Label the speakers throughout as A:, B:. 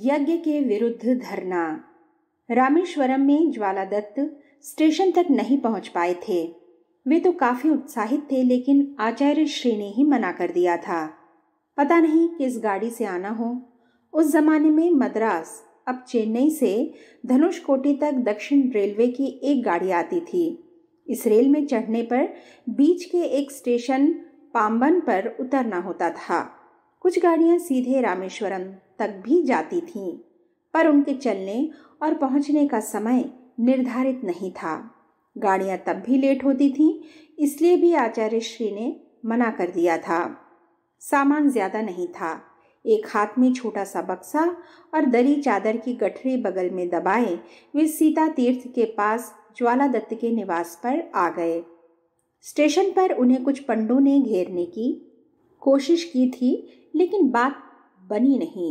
A: यज्ञ के विरुद्ध धरना रामेश्वरम में ज्वालादत्त स्टेशन तक नहीं पहुंच पाए थे वे तो काफी उत्साहित थे लेकिन आचार्य श्री ने ही मना कर दिया था पता नहीं किस गाड़ी से आना हो उस जमाने में मद्रास अब चेन्नई से धनुष कोटी तक दक्षिण रेलवे की एक गाड़ी आती थी इस रेल में चढ़ने पर बीच के एक स्टेशन पाम्बन पर उतरना होता था कुछ गाड़ियां सीधे रामेश्वरम तक भी जाती थीं पर उनके चलने और पहुंचने का समय निर्धारित नहीं था गाड़ियां तब भी लेट होती थीं इसलिए भी आचार्य श्री ने मना कर दिया था सामान ज़्यादा नहीं था एक हाथ में छोटा सा बक्सा और दरी चादर की गठरी बगल में दबाए वे सीता तीर्थ के पास ज्वाला दत्त के निवास पर आ गए स्टेशन पर उन्हें कुछ पंडों ने घेरने की कोशिश की थी लेकिन बात बनी नहीं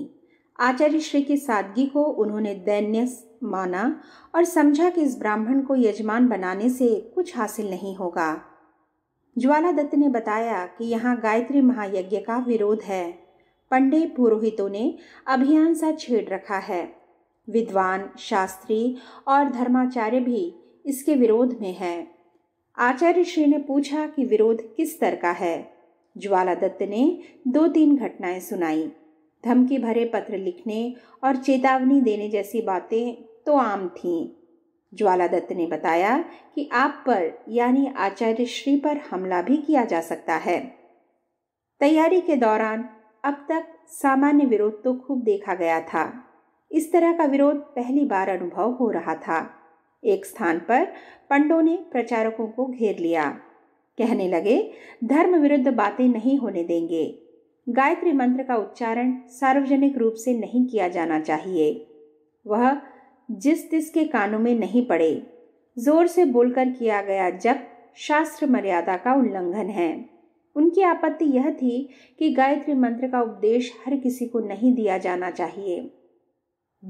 A: आचार्य श्री की सादगी को उन्होंने दैन्य माना और समझा कि इस ब्राह्मण को यजमान बनाने से कुछ हासिल नहीं होगा ज्वाला दत्त ने बताया कि यहाँ गायत्री महायज्ञ का विरोध है पंडे पुरोहितों ने अभियान सा छेड़ रखा है विद्वान शास्त्री और धर्माचार्य भी इसके विरोध में हैं। आचार्य श्री ने पूछा कि विरोध किस स्तर का है ज्वाला दत्त ने दो तीन घटनाएं सुनाई धमकी भरे पत्र लिखने और चेतावनी देने जैसी बातें तो आम थीं ज्वाला दत्त ने बताया कि आप पर यानी आचार्य श्री पर हमला भी किया जा सकता है तैयारी के दौरान अब तक सामान्य विरोध तो खूब देखा गया था इस तरह का विरोध पहली बार अनुभव हो रहा था एक स्थान पर पंडों ने प्रचारकों को घेर लिया कहने लगे धर्म विरुद्ध बातें नहीं होने देंगे गायत्री मंत्र का उच्चारण सार्वजनिक रूप से नहीं किया जाना चाहिए वह जिस तिस के कानों में नहीं पड़े जोर से बोलकर किया गया जप शास्त्र मर्यादा का उल्लंघन है उनकी आपत्ति यह थी कि गायत्री मंत्र का उपदेश हर किसी को नहीं दिया जाना चाहिए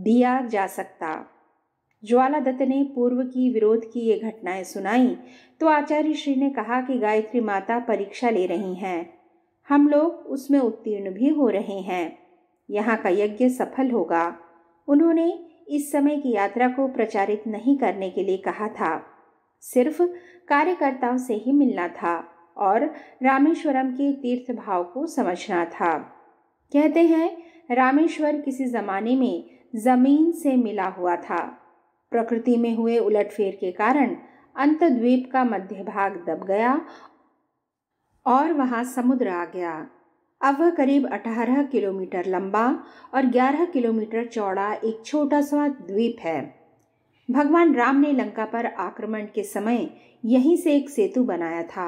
A: दिया जा सकता ज्वाला दत्त ने पूर्व की विरोध की ये घटनाएं सुनाई तो आचार्य श्री ने कहा कि गायत्री माता परीक्षा ले रही हैं हम लोग उसमें उत्तीर्ण भी हो रहे हैं यहाँ का यज्ञ सफल होगा उन्होंने इस समय की यात्रा को प्रचारित नहीं करने के लिए कहा था सिर्फ कार्यकर्ताओं से ही मिलना था और रामेश्वरम के तीर्थ भाव को समझना था कहते हैं रामेश्वर किसी ज़माने में ज़मीन से मिला हुआ था प्रकृति में हुए उलटफेर के कारण अंतद्वीप का मध्य भाग दब गया और वहाँ समुद्र आ गया अब वह करीब 18 किलोमीटर लंबा और 11 किलोमीटर चौड़ा एक छोटा सा द्वीप है भगवान राम ने लंका पर आक्रमण के समय यहीं से एक सेतु बनाया था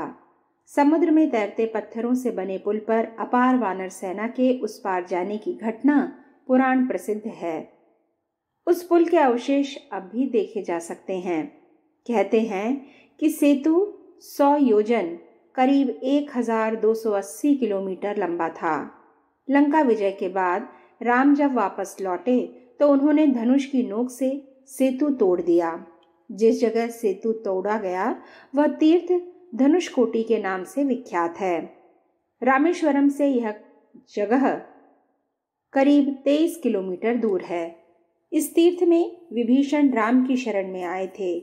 A: समुद्र में तैरते पत्थरों से बने पुल पर अपार वानर सेना के उस पार जाने की घटना पुराण प्रसिद्ध है उस पुल के अवशेष अब भी देखे जा सकते हैं कहते हैं कि सेतु सौ योजन करीब 1280 किलोमीटर लंबा था लंका विजय के बाद राम जब वापस लौटे तो उन्होंने धनुष की नोक से सेतु तोड़ दिया जिस जगह सेतु तोड़ा गया वह तीर्थ धनुष कोटी के नाम से विख्यात है रामेश्वरम से यह जगह करीब 23 किलोमीटर दूर है इस तीर्थ में विभीषण राम की शरण में आए थे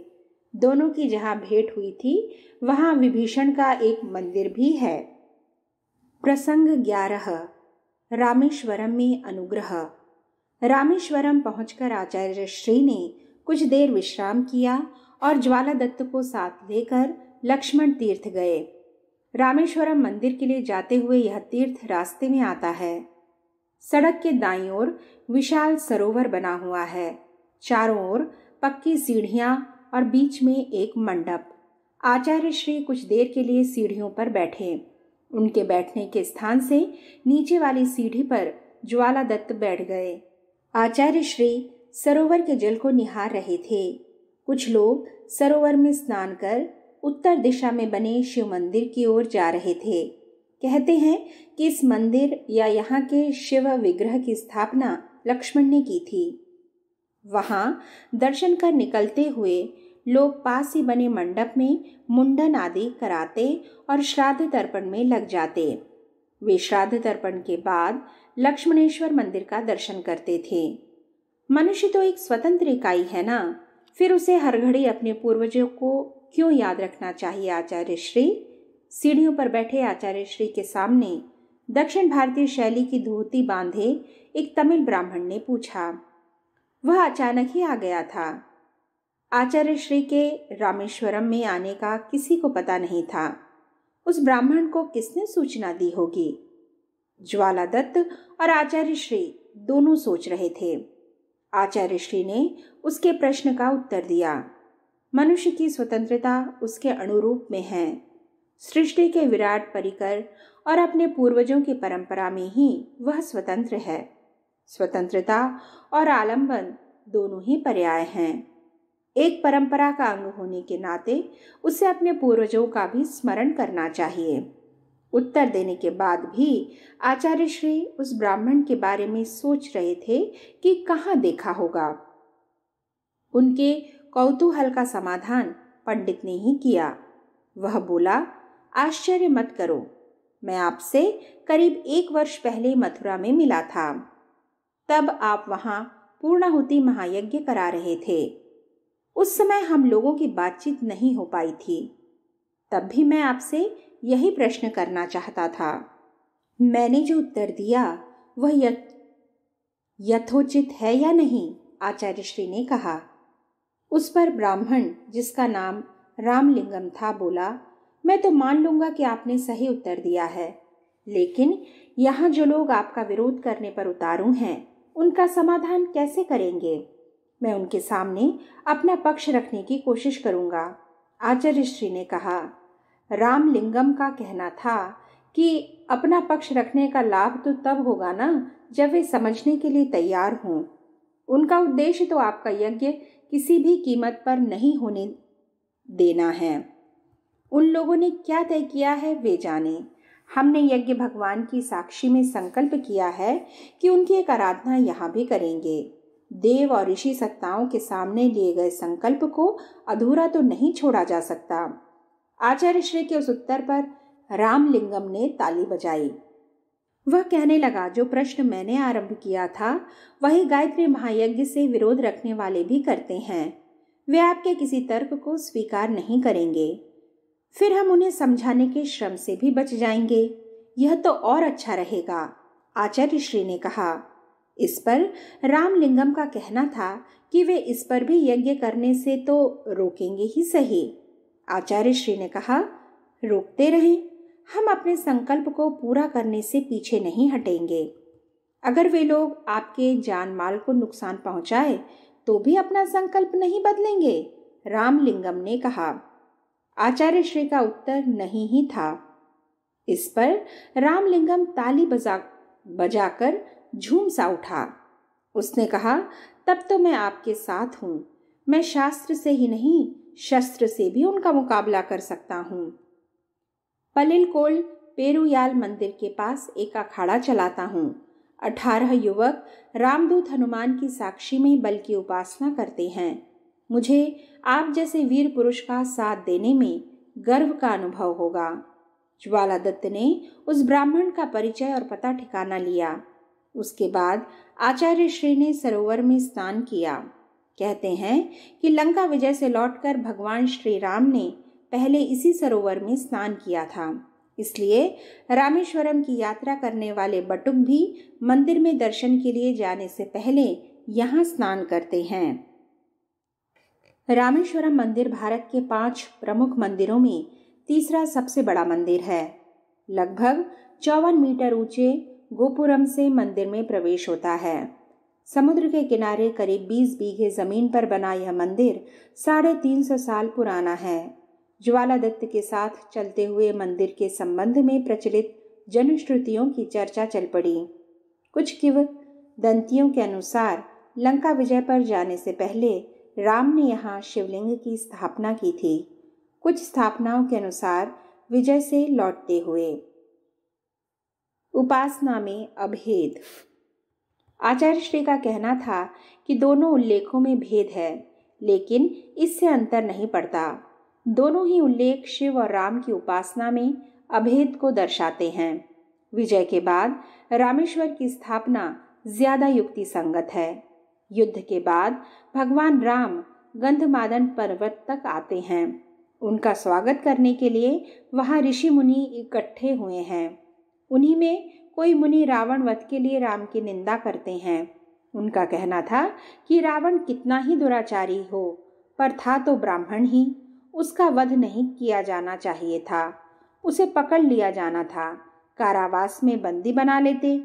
A: दोनों की जहाँ भेंट हुई थी वहाँ विभीषण का एक मंदिर भी है प्रसंग ग्यारह रामेश्वरम में अनुग्रह रामेश्वरम पहुंचकर आचार्य श्री ने कुछ देर विश्राम किया और ज्वाला दत्त को साथ लेकर लक्ष्मण तीर्थ गए रामेश्वरम मंदिर के लिए जाते हुए यह तीर्थ रास्ते में आता है सड़क के दाईं ओर विशाल सरोवर बना हुआ है चारों ओर पक्की सीढ़ियां और बीच में एक मंडप आचार्य श्री कुछ देर के लिए सीढ़ियों पर बैठे उनके बैठने के स्थान से नीचे वाली सीढ़ी पर ज्वाला दत्त बैठ गए आचार्य श्री सरोवर के जल को निहार रहे थे कुछ लोग सरोवर में स्नान कर उत्तर दिशा में बने शिव मंदिर की ओर जा रहे थे कहते हैं कि इस मंदिर या यहाँ के शिव विग्रह की स्थापना लक्ष्मण ने की थी वहाँ दर्शन कर निकलते हुए लोग पास ही बने मंडप में मुंडन आदि कराते और श्राद्ध तर्पण में लग जाते वे श्राद्ध तर्पण के बाद लक्ष्मणेश्वर मंदिर का दर्शन करते थे मनुष्य तो एक स्वतंत्र इकाई है ना फिर उसे हर घड़ी अपने पूर्वजों को क्यों याद रखना चाहिए आचार्य श्री सीढ़ियों पर बैठे आचार्य श्री के सामने दक्षिण भारतीय शैली की धोती बांधे एक तमिल ब्राह्मण ने पूछा वह अचानक ही आ गया था आचार्य श्री के रामेश्वरम में आने का किसी को पता नहीं था उस ब्राह्मण को किसने सूचना दी होगी ज्वाला दत्त और आचार्य श्री दोनों सोच रहे थे आचार्य श्री ने उसके प्रश्न का उत्तर दिया मनुष्य की स्वतंत्रता उसके अनुरूप में है सृष्टि के विराट परिकर और अपने पूर्वजों की परंपरा में ही वह स्वतंत्र है स्वतंत्रता और आलंबन दोनों ही पर्याय हैं एक परंपरा का अंग होने के नाते उसे अपने पूर्वजों का भी स्मरण करना चाहिए उत्तर देने के बाद भी आचार्य श्री उस ब्राह्मण के बारे में सोच रहे थे कि कहाँ देखा होगा उनके कौतूहल का समाधान पंडित ने ही किया वह बोला आश्चर्य मत करो मैं आपसे करीब एक वर्ष पहले मथुरा में मिला था तब आप वहाँ पूर्णाहुति महायज्ञ करा रहे थे उस समय हम लोगों की बातचीत नहीं हो पाई थी तब भी मैं आपसे यही प्रश्न करना चाहता था मैंने जो उत्तर दिया वह यथ यथोचित है या नहीं आचार्य श्री ने कहा उस पर ब्राह्मण जिसका नाम रामलिंगम था बोला मैं तो मान लूंगा कि आपने सही उत्तर दिया है लेकिन यहाँ जो लोग आपका विरोध करने पर उतारू हैं उनका समाधान कैसे करेंगे मैं उनके सामने अपना पक्ष रखने की कोशिश करूँगा आचार्य श्री ने कहा रामलिंगम का कहना था कि अपना पक्ष रखने का लाभ तो तब होगा ना जब वे समझने के लिए तैयार हों उनका उद्देश्य तो आपका यज्ञ किसी भी कीमत पर नहीं होने देना है उन लोगों ने क्या तय किया है वे जाने हमने यज्ञ भगवान की साक्षी में संकल्प किया है कि उनकी एक आराधना यहाँ भी करेंगे देव और ऋषि सत्ताओं के सामने लिए गए संकल्प को अधूरा तो नहीं छोड़ा जा सकता आचार्य श्री के उस उत्तर पर रामलिंगम ने ताली बजाई वह कहने लगा जो प्रश्न मैंने आरंभ किया था वही गायत्री महायज्ञ से विरोध रखने वाले भी करते हैं वे आपके किसी तर्क को स्वीकार नहीं करेंगे फिर हम उन्हें समझाने के श्रम से भी बच जाएंगे यह तो और अच्छा रहेगा आचार्य श्री ने कहा इस पर रामलिंगम का कहना था कि वे इस पर भी यज्ञ करने से तो रोकेंगे ही सही आचार्य श्री ने कहा रोकते रहें हम अपने संकल्प को पूरा करने से पीछे नहीं हटेंगे अगर वे लोग आपके जान माल को नुकसान पहुंचाए तो भी अपना संकल्प नहीं बदलेंगे रामलिंगम ने कहा आचार्य श्री का उत्तर नहीं ही था इस पर रामलिंगम ताली बजा बजाकर झूम सा उठा उसने कहा तब तो मैं आपके साथ हूँ मैं शास्त्र से ही नहीं शस्त्र से भी उनका मुकाबला कर सकता हूँ पलिलकोल पेरुयाल मंदिर के पास एक अखाड़ा चलाता हूँ अठारह युवक रामदूत हनुमान की साक्षी में बल की उपासना करते हैं मुझे आप जैसे वीर पुरुष का साथ देने में गर्व का अनुभव होगा ज्वाला दत्त ने उस ब्राह्मण का परिचय और पता ठिकाना लिया उसके बाद आचार्य श्री ने सरोवर में स्नान किया कहते हैं कि लंका विजय से लौटकर भगवान श्री राम ने पहले इसी सरोवर में स्नान किया था इसलिए रामेश्वरम की यात्रा करने वाले बटुक भी मंदिर में दर्शन के लिए जाने से पहले यहाँ स्नान करते हैं रामेश्वरम मंदिर भारत के पांच प्रमुख मंदिरों में तीसरा सबसे बड़ा मंदिर है लगभग चौवन मीटर ऊंचे गोपुरम से मंदिर में प्रवेश होता है समुद्र के किनारे करीब 20 बीघे जमीन पर बना यह मंदिर साढ़े तीन सौ साल पुराना है दत्त के साथ चलते हुए मंदिर के संबंध में प्रचलित जनश्रुतियों की चर्चा चल पड़ी कुछ किव दंतियों के अनुसार लंका विजय पर जाने से पहले राम ने यहाँ शिवलिंग की स्थापना की थी कुछ स्थापनाओं के अनुसार विजय से लौटते हुए उपासना में अभेद आचार्य श्री का कहना था कि दोनों उल्लेखों में भेद है लेकिन इससे अंतर नहीं पड़ता दोनों ही उल्लेख शिव और राम की उपासना में अभेद को दर्शाते हैं विजय के बाद रामेश्वर की स्थापना ज्यादा युक्ति संगत है युद्ध के बाद भगवान राम गंधमादन पर्वत तक आते हैं उनका स्वागत करने के लिए वहाँ ऋषि मुनि इकट्ठे हुए हैं उन्हीं में कोई मुनि रावण वध के लिए राम की निंदा करते हैं उनका कहना था कि रावण कितना ही दुराचारी हो पर था तो ब्राह्मण ही उसका वध नहीं किया जाना चाहिए था उसे पकड़ लिया जाना था कारावास में बंदी बना लेते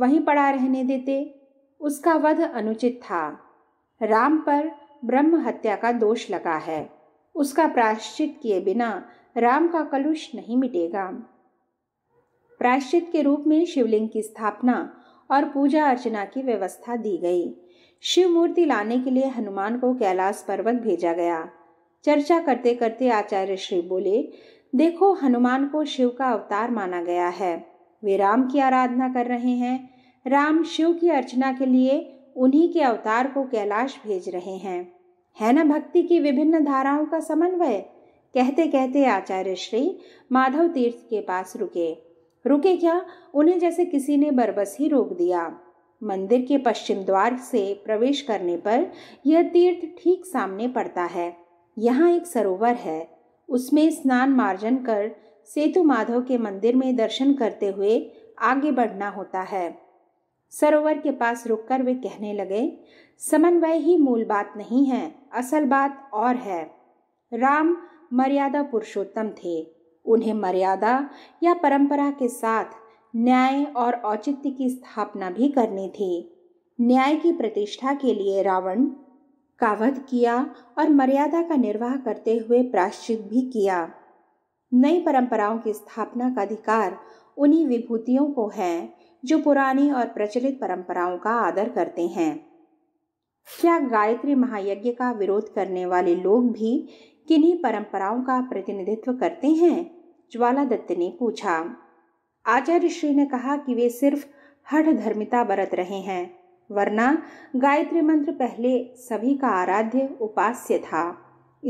A: वहीं पड़ा रहने देते उसका वध अनुचित था राम पर ब्रह्म हत्या का दोष लगा है उसका प्रायश्चित किए बिना राम का कलुष नहीं मिटेगा प्रायश्चित के रूप में शिवलिंग की स्थापना और पूजा अर्चना की व्यवस्था दी गई शिव मूर्ति लाने के लिए हनुमान को कैलाश पर्वत भेजा गया चर्चा करते करते आचार्य श्री बोले देखो हनुमान को शिव का अवतार माना गया है वे राम की आराधना कर रहे हैं राम शिव की अर्चना के लिए उन्हीं के अवतार को कैलाश भेज रहे हैं है ना भक्ति की विभिन्न धाराओं का समन्वय कहते कहते आचार्य श्री माधव तीर्थ के पास रुके रुके क्या उन्हें जैसे किसी ने बरबस ही रोक दिया मंदिर के पश्चिम द्वार से प्रवेश करने पर यह तीर्थ ठीक सामने पड़ता है यहाँ एक सरोवर है उसमें स्नान मार्जन कर सेतु माधव के मंदिर में दर्शन करते हुए आगे बढ़ना होता है सरोवर के पास रुककर वे कहने लगे समन्वय ही मूल बात नहीं है असल बात और है राम मर्यादा पुरुषोत्तम थे उन्हें मर्यादा या परंपरा के साथ न्याय और औचित्य की स्थापना भी करनी थी न्याय की प्रतिष्ठा के लिए रावण का वध किया और मर्यादा का निर्वाह करते हुए प्राश्चित भी किया नई परंपराओं की स्थापना का अधिकार उन्हीं विभूतियों को है जो पुरानी और प्रचलित परंपराओं का आदर करते हैं क्या गायत्री महायज्ञ का विरोध करने वाले लोग भी किन्हीं परंपराओं का प्रतिनिधित्व करते हैं ज्वाला दत्त ने पूछा आचार्य श्री ने कहा कि वे सिर्फ हठ धर्मिता बरत रहे हैं वरना गायत्री मंत्र पहले सभी का आराध्य उपास्य था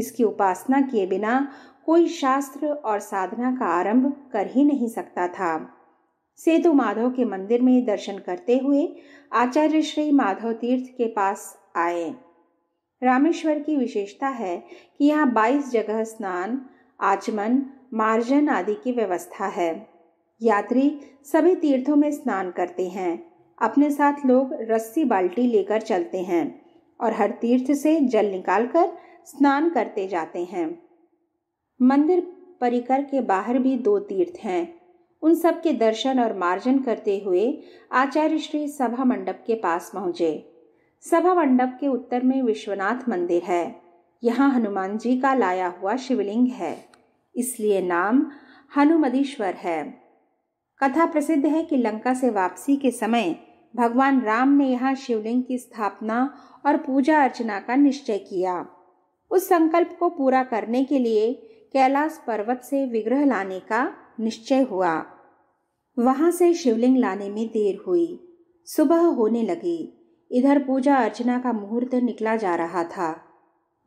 A: इसकी उपासना किए बिना कोई शास्त्र और साधना का आरंभ कर ही नहीं सकता था सेतु माधव के मंदिर में दर्शन करते हुए आचार्य श्री माधव तीर्थ के पास आए रामेश्वर की विशेषता है कि यहाँ 22 जगह स्नान आचमन मार्जन आदि की व्यवस्था है यात्री सभी तीर्थों में स्नान करते हैं अपने साथ लोग रस्सी बाल्टी लेकर चलते हैं और हर तीर्थ से जल निकालकर स्नान करते जाते हैं मंदिर परिकर के बाहर भी दो तीर्थ हैं उन सब के दर्शन और मार्जन करते हुए आचार्य श्री सभा मंडप के पास पहुंचे सभा मंडप के उत्तर में विश्वनाथ मंदिर है यहाँ हनुमान जी का लाया हुआ शिवलिंग है इसलिए नाम हनुमदीश्वर है कथा प्रसिद्ध है कि लंका से वापसी के समय भगवान राम ने यहाँ शिवलिंग की स्थापना और पूजा अर्चना का निश्चय किया उस संकल्प को पूरा करने के लिए कैलाश पर्वत से विग्रह लाने का निश्चय हुआ वहां से शिवलिंग लाने में देर हुई सुबह होने लगी इधर पूजा अर्चना का मुहूर्त निकला जा रहा था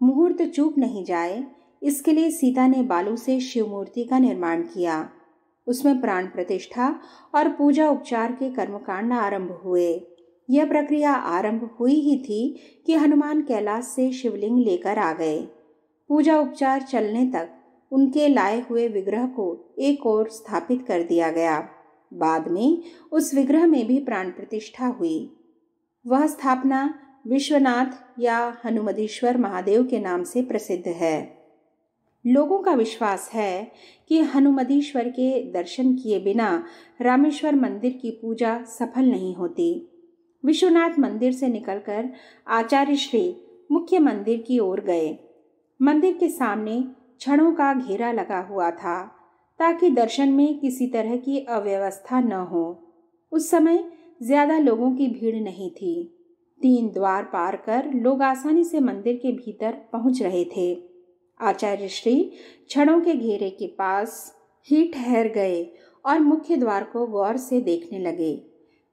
A: मुहूर्त चूक नहीं जाए इसके लिए सीता ने बालू से शिव मूर्ति का निर्माण किया उसमें प्राण प्रतिष्ठा और पूजा उपचार के कर्मकांड आरंभ हुए यह प्रक्रिया आरंभ हुई ही थी कि हनुमान कैलाश से शिवलिंग लेकर आ गए पूजा उपचार चलने तक उनके लाए हुए विग्रह को एक ओर स्थापित कर दिया गया बाद में उस विग्रह में भी प्राण प्रतिष्ठा हुई वह स्थापना विश्वनाथ या हनुमदीश्वर महादेव के नाम से प्रसिद्ध है लोगों का विश्वास है कि हनुमदीश्वर के दर्शन किए बिना रामेश्वर मंदिर की पूजा सफल नहीं होती विश्वनाथ मंदिर से निकलकर आचार्य श्री मुख्य मंदिर की ओर गए मंदिर के सामने क्षणों का घेरा लगा हुआ था ताकि दर्शन में किसी तरह की अव्यवस्था न हो उस समय ज़्यादा लोगों की भीड़ नहीं थी तीन द्वार पार कर लोग आसानी से मंदिर के भीतर पहुंच रहे थे आचार्य श्री क्षणों के घेरे के पास ही ठहर गए और मुख्य द्वार को गौर से देखने लगे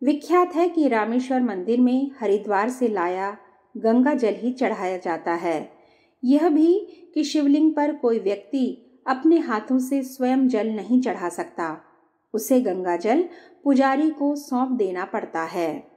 A: विख्यात है कि रामेश्वर मंदिर में हरिद्वार से लाया गंगा जल ही चढ़ाया जाता है यह भी कि शिवलिंग पर कोई व्यक्ति अपने हाथों से स्वयं जल नहीं चढ़ा सकता उसे गंगा जल पुजारी को सौंप देना पड़ता है